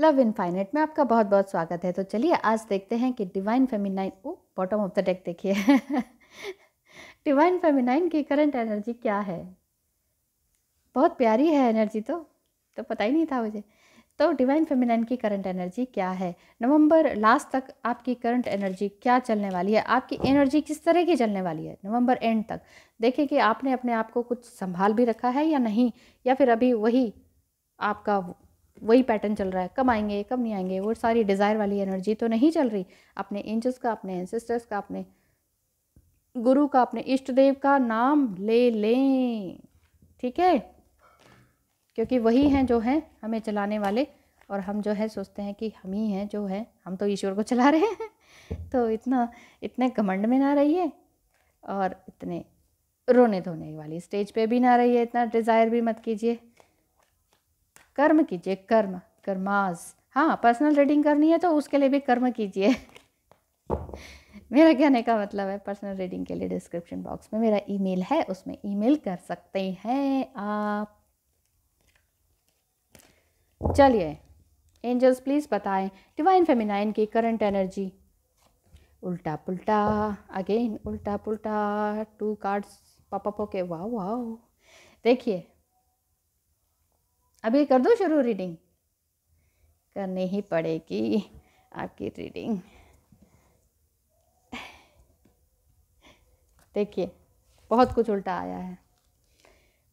Love infinite में आपका बहुत बहुत स्वागत है तो चलिए आज देखते हैं कि divine feminine oh bottom of the deck देखिए डिवाइन फेमिनाइन की करंट एनर्जी क्या है बहुत प्यारी है एनर्जी तो तो पता ही नहीं था मुझे तो डिवाइन फेमिनाइन की करंट एनर्जी क्या है नवंबर लास्ट तक आपकी करंट एनर्जी क्या चलने वाली है आपकी एनर्जी किस तरह की चलने वाली है नवंबर एंड तक देखिए कि आपने अपने आप को कुछ संभाल भी रखा है या नहीं या फिर अभी वही आपका वही पैटर्न चल रहा है कब आएंगे कब नहीं आएंगे वो सारी डिज़ायर वाली एनर्जी तो नहीं चल रही अपने एंजल्स का अपने सिस्टर्स का अपने गुरु का अपने इष्ट देव का नाम ले लें ठीक है क्योंकि वही हैं जो हैं हमें चलाने वाले और हम जो है सोचते हैं कि हम ही हैं जो है हम तो ईश्वर को चला रहे हैं तो इतना इतने घमंड में ना रहिए और इतने रोने धोने वाली स्टेज पे भी ना रहिए इतना डिज़ायर भी मत कीजिए कर्म कीजिए कर्म कर्माज हाँ पर्सनल रीडिंग करनी है तो उसके लिए भी कर्म कीजिए मेरा कहने का मतलब है पर्सनल रीडिंग के लिए डिस्क्रिप्शन बॉक्स में मेरा ईमेल है उसमें ईमेल कर सकते हैं आप चलिए एंजल्स प्लीज़ बताएं डिवाइन फेमिनाइन की करंट एनर्जी उल्टा पुल्टा अगेन उल्टा पुल्टा टू कार्ड्स पापा पोके वाह वाह देखिए अभी कर दो शुरू रीडिंग करनी ही पड़ेगी आपकी रीडिंग देखिए बहुत कुछ उल्टा आया है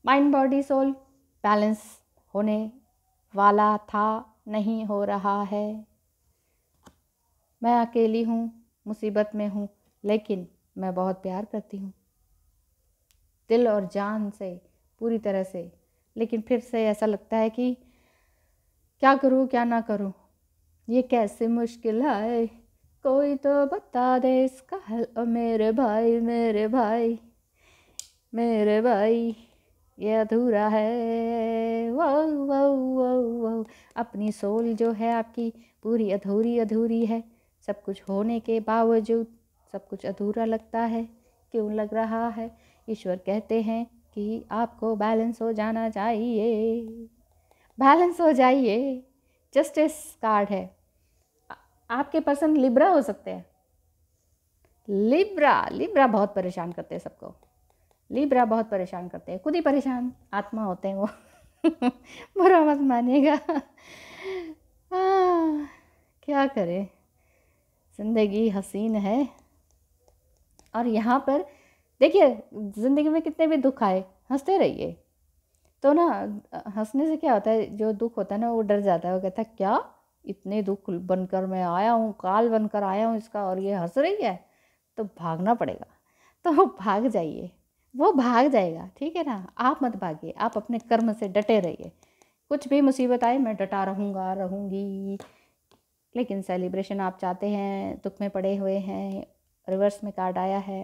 माइंड बॉडी सोल बैलेंस होने वाला था नहीं हो रहा है मैं अकेली हूँ मुसीबत में हूँ लेकिन मैं बहुत प्यार करती हूँ दिल और जान से पूरी तरह से लेकिन फिर से ऐसा लगता है कि क्या करूँ क्या ना करूँ ये कैसे मुश्किल है कोई तो बता दे इसका हल ओ मेरे भाई मेरे भाई मेरे भाई ये अधूरा है वो वो वो वो अपनी सोल जो है आपकी पूरी अधूरी अधूरी है सब कुछ होने के बावजूद सब कुछ अधूरा लगता है क्यों लग रहा है ईश्वर कहते हैं कि आपको बैलेंस हो जाना चाहिए बैलेंस हो जाइए जस्टिस कार्ड है आपके पर्सन लिब्रा हो सकते हैं लिब्रा लिब्रा बहुत परेशान करते हैं सबको लिब्रा बहुत परेशान करते हैं खुद ही परेशान आत्मा होते हैं वो बुरा मत मानेगा क्या करें ज़िंदगी हसीन है और यहाँ पर देखिए ज़िंदगी में कितने भी दुख आए हंसते रहिए तो ना हंसने से क्या होता है जो दुख होता है ना वो डर जाता है वो कहता है क्या इतने दुख बनकर मैं आया हूँ काल बनकर आया हूँ इसका और ये हंस रही है तो भागना पड़ेगा तो भाग जाइए वो भाग जाएगा ठीक है ना आप मत भागिए आप अपने कर्म से डटे रहिए कुछ भी मुसीबत आए मैं डटा रहूँगा रहूँगी लेकिन सेलिब्रेशन आप चाहते हैं दुख में पड़े हुए हैं रिवर्स में कार्ड आया है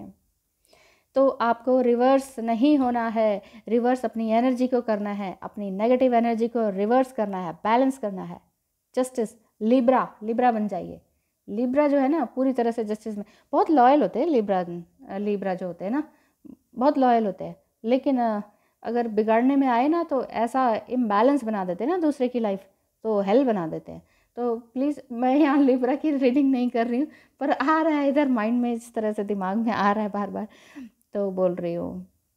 तो आपको रिवर्स नहीं होना है रिवर्स अपनी एनर्जी को करना है अपनी नेगेटिव एनर्जी को रिवर्स करना है बैलेंस करना है जस्टिस लिब्रा लिब्रा बन जाइए लिब्रा जो है ना पूरी तरह से जस्टिस में बहुत लॉयल होते हैं लिब्रा लिब्रा जो होते हैं ना बहुत लॉयल होते हैं लेकिन अगर बिगाड़ने में आए ना तो ऐसा इम्बैलेंस बना देते हैं ना दूसरे की लाइफ तो हेल बना देते हैं तो प्लीज़ मैं यहाँ लिब्रा की रीडिंग नहीं कर रही हूँ पर आ रहा है इधर माइंड में इस तरह से दिमाग में आ रहा है बार बार तो बोल रही हो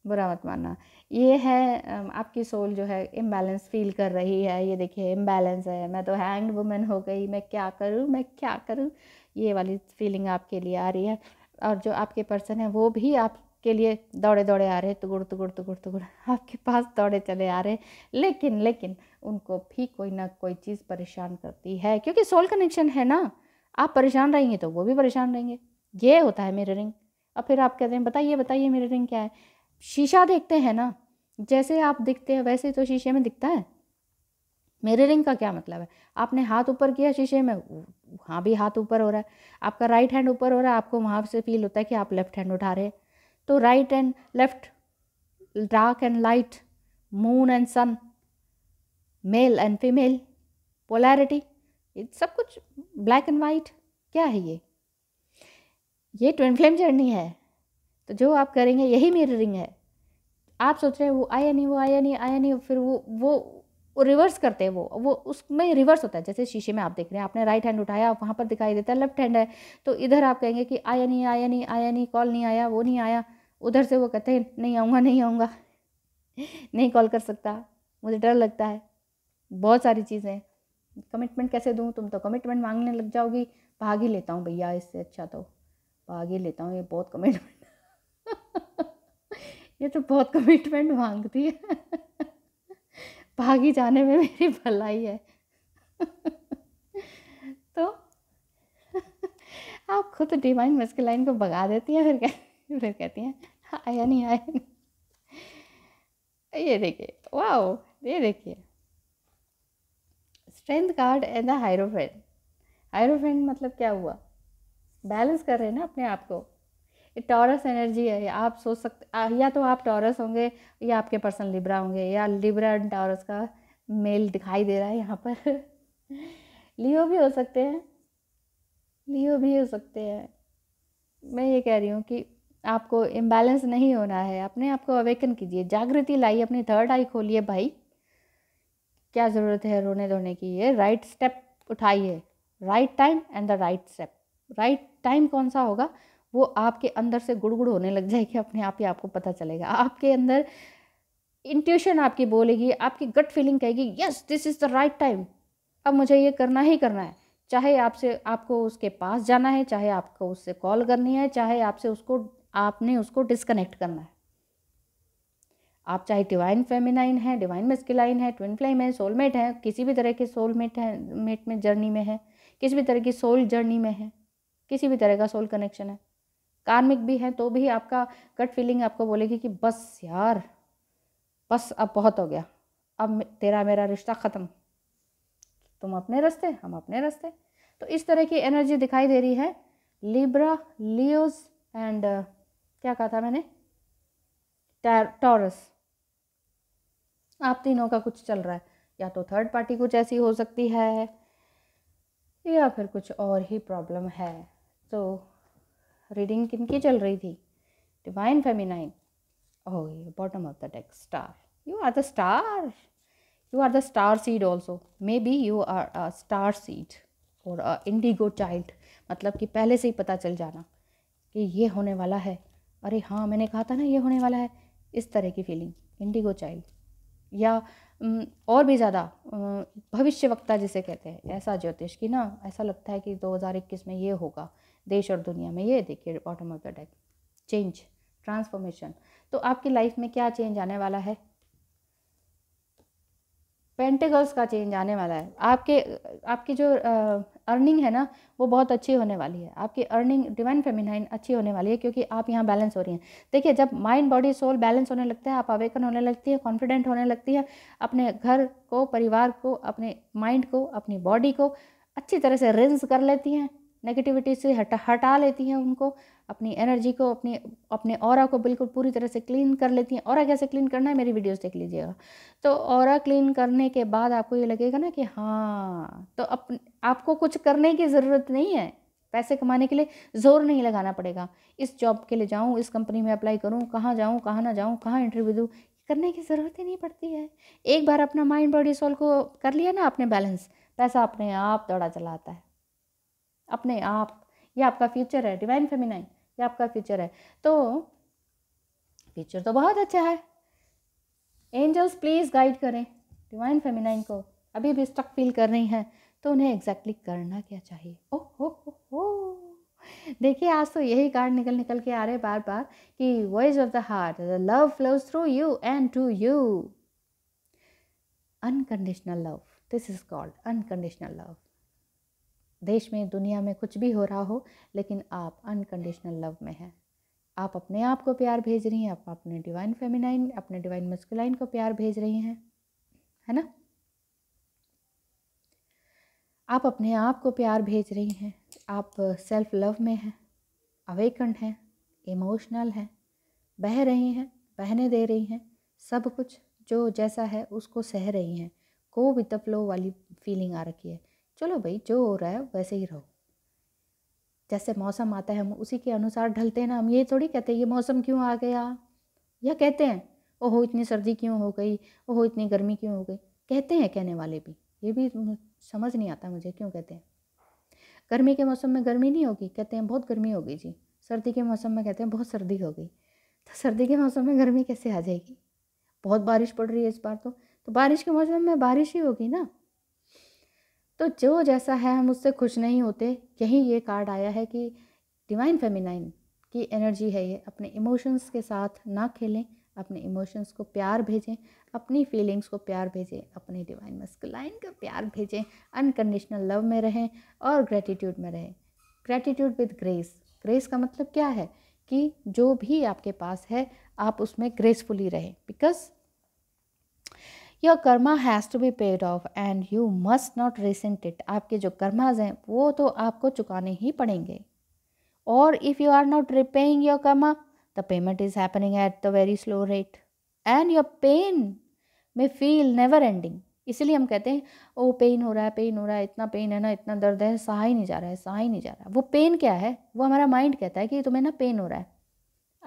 बुरा मत मानना ये है आपकी सोल जो है इम्बैलेंस फील कर रही है ये देखिए इम्बैलेंस है मैं तो हैंड वुमेन हो गई मैं क्या करूँ मैं क्या करूँ ये वाली फीलिंग आपके लिए आ रही है और जो आपके पर्सन है वो भी आपके लिए दौड़े दौड़े आ रहे तुगुड़ तुगुड़ तुगुड़ तुगुड़ आपके पास दौड़े चले आ रहे लेकिन लेकिन उनको भी कोई ना कोई चीज़ परेशान करती है क्योंकि सोल कनेक्शन है ना आप परेशान रहेंगे तो वो भी परेशान रहेंगे ये होता है मेरे रिंग अब फिर आप कहते हैं बताइए बताइए मेरा रिंग क्या है शीशा देखते हैं ना जैसे आप दिखते हैं वैसे तो शीशे में दिखता है मेरे रिंग का क्या मतलब है आपने हाथ ऊपर किया शीशे में वहाँ भी हाथ ऊपर हो रहा है आपका राइट हैंड ऊपर हो रहा है आपको वहाँ से फील होता है कि आप लेफ्ट हैंड उठा रहे हैं तो right and left dark and light moon and sun male and female polarity सब कुछ ब्लैक एंड वाइट क्या है ये ये ट्विन फ्लेम जर्नी है तो जो आप करेंगे यही मिररिंग है आप सोच रहे हैं वो आया नहीं वो आया नहीं आया नहीं फिर वो वो रिवर्स करते हैं वो वो उसमें रिवर्स होता है जैसे शीशे में आप देख रहे हैं आपने राइट हैंड उठाया वहाँ पर दिखाई देता है लेफ्ट हैंड है तो इधर आप कहेंगे कि आया नहीं आया नहीं आया नहीं कॉल नहीं आया वो नहीं आया उधर से वो कहते हैं नहीं आऊँगा नहीं आऊँगा नहीं कॉल कर सकता मुझे डर लगता है बहुत सारी चीज़ें कमिटमेंट कैसे दूँ तुम तो कमिटमेंट मांगने लग जाओगी भाग ही लेता हूँ भैया इससे अच्छा तो भाग ही लेता हूँ ये बहुत कमिटमेंट ये तो बहुत कमिटमेंट मांगती है भागी जाने में मेरी भलाई है तो आप खुद डिवाइन मस्कुलाइन को भगा देती हैं फिर कह फिर कहती हैं हाँ, आया नहीं आया नहीं ये देखिए वाओ ये देखिए strength card and the hierophant hierophant मतलब क्या हुआ बैलेंस कर रहे हैं ना अपने आप को ये टॉरस एनर्जी है आप सोच सकते या तो आप टॉरस होंगे या आपके पर्सन लिब्रा होंगे या लिब्रा एंड टॉरस का मेल दिखाई दे रहा है यहाँ पर लियो भी हो सकते हैं लियो भी हो सकते हैं मैं ये कह रही हूँ कि आपको इम्बैलेंस नहीं होना है अपने आप को अवेकन कीजिए जागृति लाइए अपने थर्ड आई खोलिए भाई क्या ज़रूरत है रोने धोने की ये राइट स्टेप उठाइए right time and the right step right time कौन सा होगा वो आपके अंदर से गुड़गुड़ होने लग जाएगी अपने आप ही आपको पता चलेगा आपके अंदर इंट्यूशन आपकी बोलेगी आपकी गट फीलिंग कहेगी yes this is the right time अब मुझे ये करना ही करना है चाहे आपसे आपको उसके पास जाना है चाहे आपको उससे कॉल करनी है चाहे आपसे उसको आपने उसको डिसकनेक्ट करना है आप चाहे डिवाइन फेमिनाइन है डिवाइन मस्किलाइन है ट्विन फ्लेम है सोलमेट है किसी भी तरह के सोलमेट है मेट में जर्नी में है किसी भी तरह की सोल जर्नी में है किसी भी तरह का सोल कनेक्शन है कार्मिक भी है तो भी आपका कट फीलिंग आपको बोलेगी कि बस यार बस अब बहुत हो गया अब तेरा मेरा रिश्ता ख़त्म तुम अपने रास्ते हम अपने रास्ते तो इस तरह की एनर्जी दिखाई दे रही है लिब्रा लियोज एंड क्या कहा था मैंने टॉरस आप तीनों का कुछ चल रहा है या तो थर्ड पार्टी कुछ ऐसी हो सकती है या फिर कुछ और ही प्रॉब्लम है तो रीडिंग किन की चल रही थी divine feminine oh bottom of the deck star you are the star you are the star seed also may be you are a star seed और अ इंडिगो चाइल्ड मतलब कि पहले से ही पता चल जाना कि ये होने वाला है अरे हाँ मैंने कहा था ना ये होने वाला है इस तरह की फीलिंग इंडिगो चाइल्ड या और भी ज़्यादा भविष्य वक्ता जिसे कहते हैं ऐसा ज्योतिष कि ना ऐसा लगता है कि 2021 में ये होगा देश और दुनिया में ये देखिए bottom of the deck change transformation तो आपकी लाइफ में क्या चेंज आने वाला है पेंटेगल्स का चेंज आने वाला है आपके आपकी जो अर्निंग है ना वो बहुत अच्छी होने वाली है आपकी अर्निंग डिवाइन फेमिनाइन अच्छी होने वाली है क्योंकि आप यहाँ बैलेंस हो रही हैं देखिए जब माइंड बॉडी सोल बैलेंस होने लगता है आप अवेकन होने लगती है कॉन्फिडेंट होने लगती है अपने घर को परिवार को अपने माइंड को अपनी बॉडी को अच्छी तरह से रिंस कर लेती हैं नेगेटिविटी से हटा हटा लेती हैं उनको अपनी एनर्जी को अपनी अपने और को बिल्कुल पूरी तरह से क्लीन कर लेती हैं और कैसे क्लीन करना है मेरी वीडियोस देख लीजिएगा तो और क्लीन करने के बाद आपको ये लगेगा ना कि हाँ तो अप, आपको कुछ करने की ज़रूरत नहीं है पैसे कमाने के लिए ज़ोर नहीं लगाना पड़ेगा इस जॉब के लिए जाऊँ इस कंपनी में अप्लाई करूँ कहाँ जाऊँ कहाँ ना जाऊँ कहाँ इंटरव्यू दूँ करने की ज़रूरत ही नहीं पड़ती है एक बार अपना माइंड बॉडी सॉल्व को कर लिया ना आपने बैलेंस पैसा अपने आप दौड़ा चलाता है अपने आप ये आपका फ्यूचर है डिवाइन फेमिनाइन ये आपका फ्यूचर है तो फ्यूचर तो बहुत अच्छा है एंजल्स प्लीज़ गाइड करें डिवाइन फेमिनाइन को अभी भी स्टक फील कर रही हैं तो उन्हें एग्जैक्टली exactly करना क्या चाहिए ओ हो हो देखिए आज तो यही कार्ड निकल निकल के आ रहे बार बार कि voice of the heart the love flows through you and to you unconditional love this is called unconditional love देश में दुनिया में कुछ भी हो रहा हो लेकिन आप अनकंडीशनल लव में हैं आप अपने आप को प्यार भेज रही हैं आप अपने डिवाइन फेमिनाइन अपने डिवाइन मस्कुलाइन को प्यार भेज रही हैं है ना आप अपने आप को प्यार भेज रही हैं आप सेल्फ लव में हैं अवेकंड हैं इमोशनल हैं बह रही हैं बहने दे रही हैं सब कुछ जो जैसा है उसको सह रही हैं को विद द फ्लो वाली फीलिंग आ रखी है चलो भाई जो हो रहा है वैसे ही रहो जैसे मौसम आता है हम उसी के अनुसार ढलते हैं ना हम ये थोड़ी कहते हैं ये मौसम क्यों आ गया या कहते हैं ओहो इतनी सर्दी क्यों हो गई ओहो इतनी गर्मी क्यों हो गई कहते हैं कहने वाले भी ये भी समझ नहीं आता मुझे क्यों कहते हैं गर्मी के मौसम में गर्मी नहीं होगी कहते हैं बहुत गर्मी होगी जी सर्दी के मौसम में कहते हैं बहुत सर्दी हो गई तो सर्दी के मौसम में गर्मी कैसे आ जाएगी बहुत बारिश पड़ रही है इस बार तो तो बारिश के मौसम में बारिश ही होगी ना तो जो जैसा है हम उससे खुश नहीं होते यही ये कार्ड आया है कि डिवाइन फेमिनाइन की एनर्जी है ये अपने इमोशंस के साथ ना खेलें अपने इमोशंस को प्यार भेजें अपनी फीलिंग्स को प्यार भेजें अपने डिवाइन मस्कुलाइन का प्यार भेजें अनकंडीशनल लव में रहें और ग्रेटिट्यूड में रहें ग्रेटिट्यूड विद ग्रेस ग्रेस का मतलब क्या है कि जो भी आपके पास है आप उसमें ग्रेसफुली रहें because your karma has to be paid off and you must not resent it आपके जो कर्माज हैं वो तो आपको चुकाने ही पड़ेंगे और if you are not repaying your karma the payment is happening at the very slow rate and your pain may feel never ending इसीलिए हम कहते हैं ओ पेन हो रहा है पेन हो रहा है इतना पेन है ना इतना दर्द है सहा ही नहीं जा रहा है सहा ही नहीं जा रहा है वो पेन क्या है वो हमारा माइंड कहता है कि तुम्हें ना पेन हो रहा है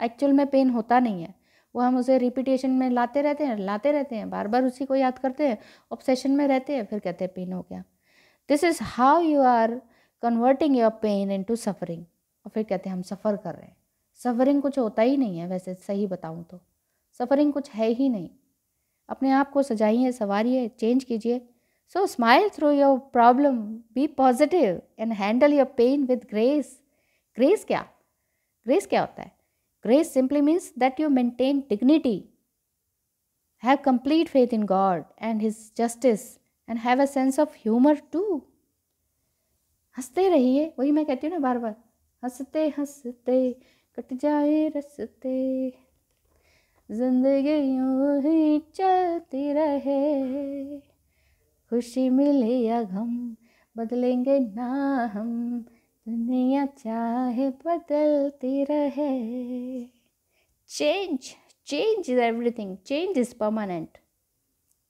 एक्चुअल में पेन होता नहीं है वो हम उसे रिपीटेशन में लाते रहते हैं लाते रहते हैं बार बार उसी को याद करते हैं ऑब्सेशन में रहते हैं फिर कहते हैं पेन हो गया this is how you are converting your pain into suffering और फिर कहते हैं हम सफ़र कर रहे हैं सफरिंग कुछ होता ही नहीं है वैसे सही बताऊँ तो सफरिंग कुछ है ही नहीं अपने आप को सजाइए संवारिए चेंज कीजिए so smile through your problem be positive and handle your pain with grace grace क्या ग्रेस क्या होता है Grace simply means that you maintain dignity, have complete faith in God and His justice, and have a sense of humor too. हंसते रहिए वही मैं कहती हूँ ना बार बार हंसते हंसते कट जाए रसते जिंदगी यूं ही चलती रहे खुशी मिले या गम बदलेंगे ना हम दुनिया चाहे बदलती रहे change change is everything change is permanent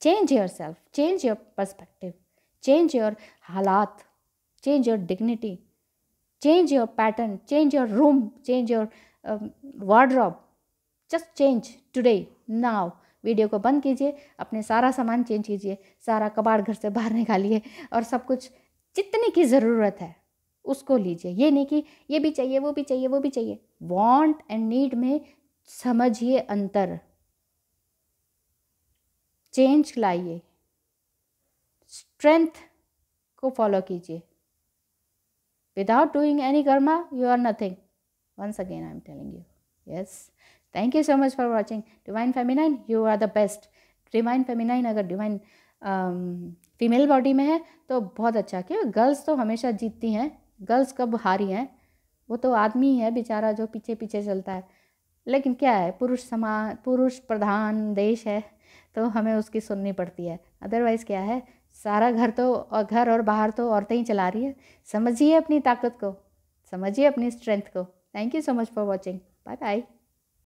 change your self change your perspective change your हालात change your dignity change your pattern change your room change your wardrobe just change today now video को बंद कीजिए अपने सारा सामान change कीजिए सारा कबाड़ घर से बाहर निकालिए और सब कुछ जितने की ज़रूरत है उसको लीजिए ये नहीं कि ये भी चाहिए वो भी चाहिए वो भी चाहिए वांट एंड नीड में समझिए अंतर चेंज लाइए स्ट्रेंथ को फॉलो कीजिए without doing any karma you are nothing once again I am telling you yes thank you so much for watching divine feminine you are the best divine feminine अगर divine female body में है तो बहुत अच्छा क्यों girls तो हमेशा जीतती हैं गर्ल्स कब हारी हैं वो तो आदमी है बेचारा जो पीछे पीछे चलता है लेकिन क्या है पुरुष समाज पुरुष प्रधान देश है तो हमें उसकी सुननी पड़ती है अदरवाइज़ क्या है सारा घर तो और घर और बाहर तो औरतें ही चला रही है समझिए अपनी ताकत को समझिए अपनी स्ट्रेंथ को thank you so much for watching bye bye